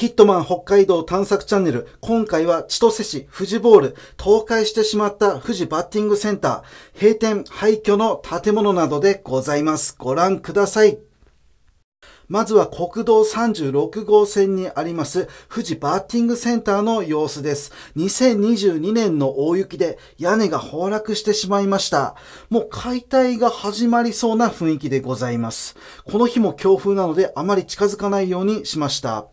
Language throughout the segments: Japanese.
キットマン北海道探索チャンネル。今回は千歳市富士ボール、倒壊してしまった富士バッティングセンター、閉店、廃墟の建物などでございます。ご覧ください。まずは国道36号線にあります富士バッティングセンターの様子です。2022年の大雪で屋根が崩落してしまいました。もう解体が始まりそうな雰囲気でございます。この日も強風なのであまり近づかないようにしました。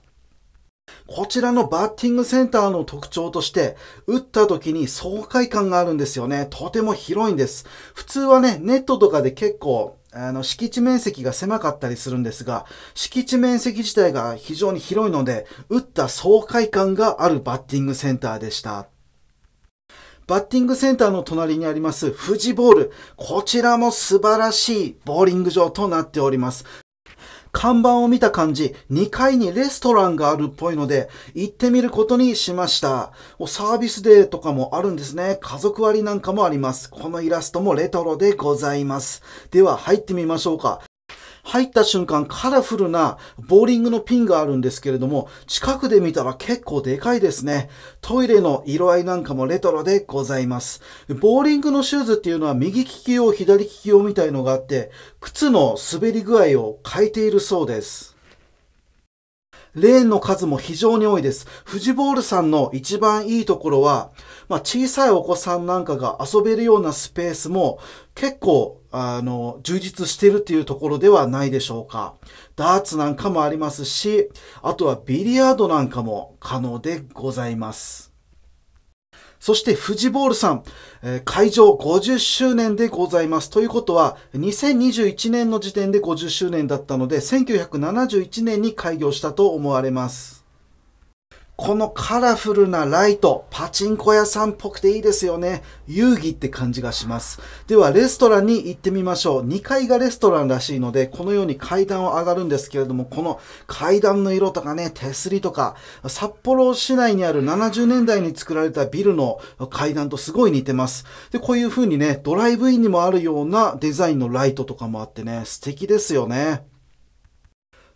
こちらのバッティングセンターの特徴として、打った時に爽快感があるんですよね。とても広いんです。普通はね、ネットとかで結構、あの、敷地面積が狭かったりするんですが、敷地面積自体が非常に広いので、打った爽快感があるバッティングセンターでした。バッティングセンターの隣にあります富士ボール。こちらも素晴らしいボーリング場となっております。看板を見た感じ、2階にレストランがあるっぽいので、行ってみることにしました。サービスデーとかもあるんですね。家族割なんかもあります。このイラストもレトロでございます。では入ってみましょうか。入った瞬間カラフルなボーリングのピンがあるんですけれども、近くで見たら結構でかいですね。トイレの色合いなんかもレトロでございます。ボーリングのシューズっていうのは右利き用、左利き用みたいのがあって、靴の滑り具合を変えているそうです。レーンの数も非常に多いです。フジボールさんの一番いいところは、まあ、小さいお子さんなんかが遊べるようなスペースも結構、あの、充実してるっていうところではないでしょうか。ダーツなんかもありますし、あとはビリヤードなんかも可能でございます。そしてフジボールさん、えー、会場50周年でございます。ということは、2021年の時点で50周年だったので、1971年に開業したと思われます。このカラフルなライト、パチンコ屋さんっぽくていいですよね。遊戯って感じがします。では、レストランに行ってみましょう。2階がレストランらしいので、このように階段を上がるんですけれども、この階段の色とかね、手すりとか、札幌市内にある70年代に作られたビルの階段とすごい似てます。で、こういう風にね、ドライブインにもあるようなデザインのライトとかもあってね、素敵ですよね。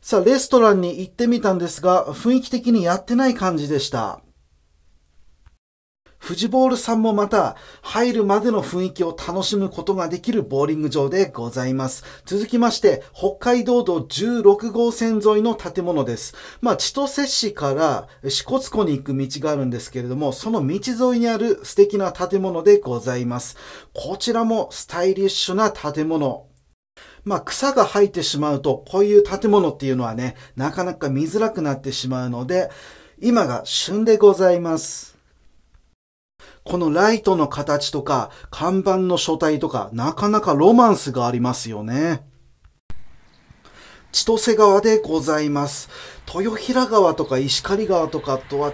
さあ、レストランに行ってみたんですが、雰囲気的にやってない感じでした。フジボールさんもまた入るまでの雰囲気を楽しむことができるボーリング場でございます。続きまして、北海道道16号線沿いの建物です。まあ、千歳市から支笏湖に行く道があるんですけれども、その道沿いにある素敵な建物でございます。こちらもスタイリッシュな建物まあ、草が生えてしまうと、こういう建物っていうのはね、なかなか見づらくなってしまうので、今が旬でございます。このライトの形とか、看板の書体とか、なかなかロマンスがありますよね。千歳川でございます。豊平川とか石狩川とかとは違う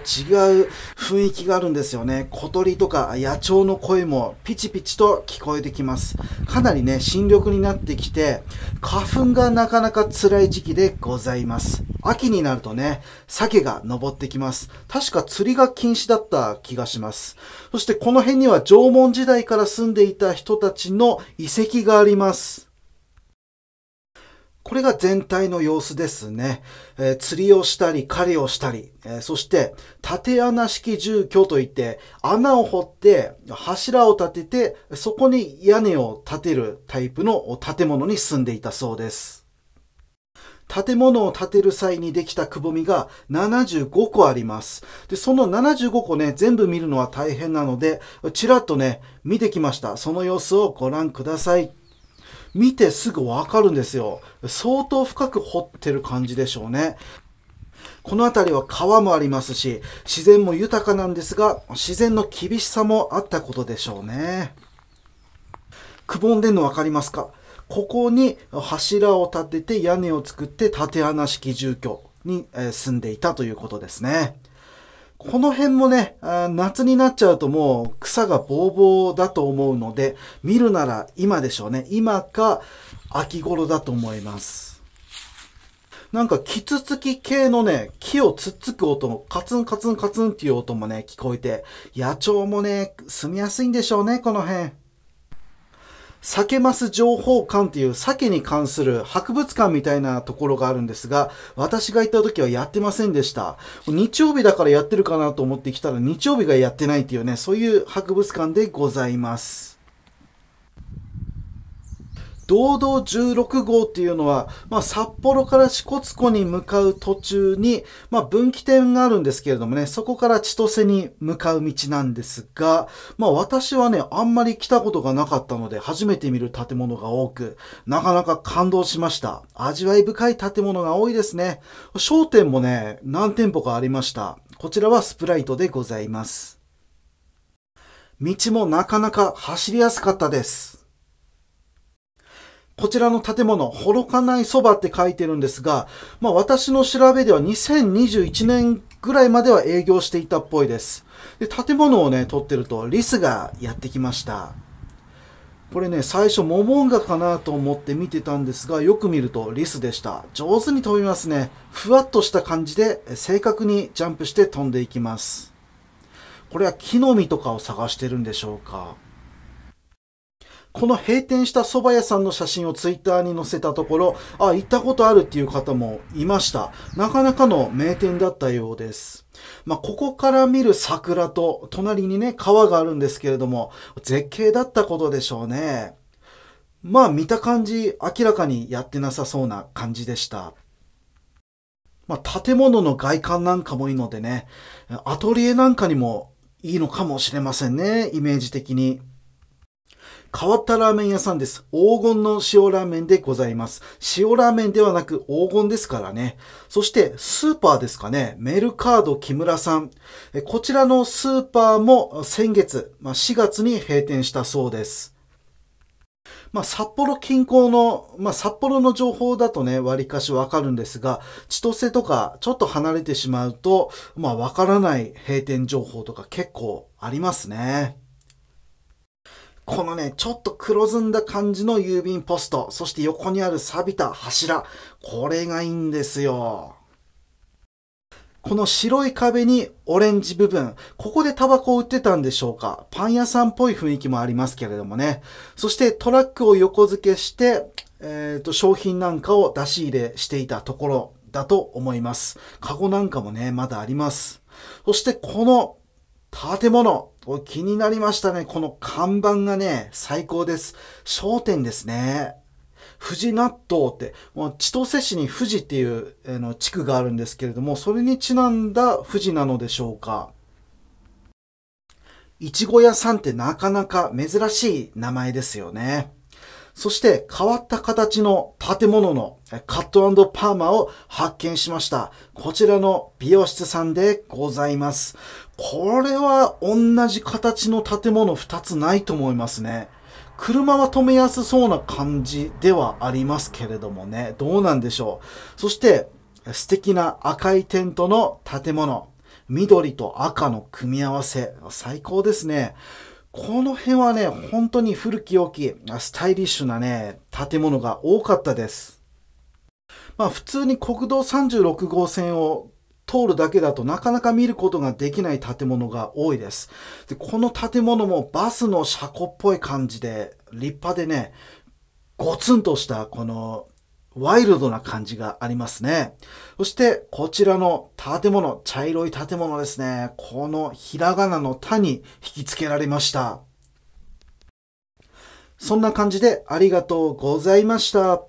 雰囲気があるんですよね。小鳥とか野鳥の声もピチピチと聞こえてきます。かなりね、新緑になってきて、花粉がなかなか辛い時期でございます。秋になるとね、鮭が登ってきます。確か釣りが禁止だった気がします。そしてこの辺には縄文時代から住んでいた人たちの遺跡があります。これが全体の様子ですね。えー、釣りをしたり、狩りをしたり、えー、そして、縦穴式住居といって、穴を掘って、柱を立てて、そこに屋根を建てるタイプの建物に住んでいたそうです。建物を建てる際にできたくぼみが75個あります。で、その75個ね、全部見るのは大変なので、ちらっとね、見てきました。その様子をご覧ください。見てすぐわかるんですよ。相当深く掘ってる感じでしょうね。この辺りは川もありますし、自然も豊かなんですが、自然の厳しさもあったことでしょうね。くぼんでんの分かりますかここに柱を立てて屋根を作って縦穴式住居に住んでいたということですね。この辺もね、夏になっちゃうともう草がぼうぼうだと思うので、見るなら今でしょうね。今か秋頃だと思います。なんか、キツツキ系のね、木をつっつく音、カツンカツンカツンっていう音もね、聞こえて、野鳥もね、住みやすいんでしょうね、この辺。酒ます情報館っていう酒に関する博物館みたいなところがあるんですが、私が行った時はやってませんでした。日曜日だからやってるかなと思ってきたら日曜日がやってないっていうね、そういう博物館でございます。道道16号っていうのは、まあ、札幌から支笏湖に向かう途中に、まあ、分岐点があるんですけれどもね、そこから千歳に向かう道なんですが、まあ、私はね、あんまり来たことがなかったので、初めて見る建物が多く、なかなか感動しました。味わい深い建物が多いですね。商店もね、何店舗かありました。こちらはスプライトでございます。道もなかなか走りやすかったです。こちらの建物、かないそばって書いてるんですが、まあ私の調べでは2021年ぐらいまでは営業していたっぽいです。で、建物をね、撮ってるとリスがやってきました。これね、最初モモンガかなと思って見てたんですが、よく見るとリスでした。上手に飛びますね。ふわっとした感じで正確にジャンプして飛んでいきます。これは木の実とかを探してるんでしょうか。この閉店した蕎麦屋さんの写真をツイッターに載せたところ、あ、行ったことあるっていう方もいました。なかなかの名店だったようです。まあ、ここから見る桜と、隣にね、川があるんですけれども、絶景だったことでしょうね。まあ、見た感じ、明らかにやってなさそうな感じでした。まあ、建物の外観なんかもいいのでね、アトリエなんかにもいいのかもしれませんね、イメージ的に。変わったラーメン屋さんです。黄金の塩ラーメンでございます。塩ラーメンではなく黄金ですからね。そしてスーパーですかね。メルカード木村さん。こちらのスーパーも先月、まあ、4月に閉店したそうです。まあ、札幌近郊の、まあ、札幌の情報だとね、割かしわかるんですが、千歳とかちょっと離れてしまうと、まあ、わからない閉店情報とか結構ありますね。このね、ちょっと黒ずんだ感じの郵便ポスト、そして横にある錆びた柱、これがいいんですよ。この白い壁にオレンジ部分、ここでタバコを売ってたんでしょうかパン屋さんっぽい雰囲気もありますけれどもね。そしてトラックを横付けして、えっ、ー、と、商品なんかを出し入れしていたところだと思います。カゴなんかもね、まだあります。そしてこの建物。気になりましたね。この看板がね、最高です。商店ですね。富士納豆って、もう千歳市に富士っていう、あの地区があるんですけれども、それにちなんだ富士なのでしょうか。いちご屋さんってなかなか珍しい名前ですよね。そして変わった形の建物のカットパーマを発見しました。こちらの美容室さんでございます。これは同じ形の建物2つないと思いますね。車は止めやすそうな感じではありますけれどもね。どうなんでしょう。そして、素敵な赤いテントの建物。緑と赤の組み合わせ。最高ですね。この辺はね、本当に古き良き、スタイリッシュなね、建物が多かったです。まあ普通に国道36号線を通るだけだとなかなか見ることができない建物が多いです。で、この建物もバスの車庫っぽい感じで、立派でね、ゴツンとしたこのワイルドな感じがありますね。そして、こちらの建物、茶色い建物ですね。このひらがなの他に引き付けられました。そんな感じでありがとうございました。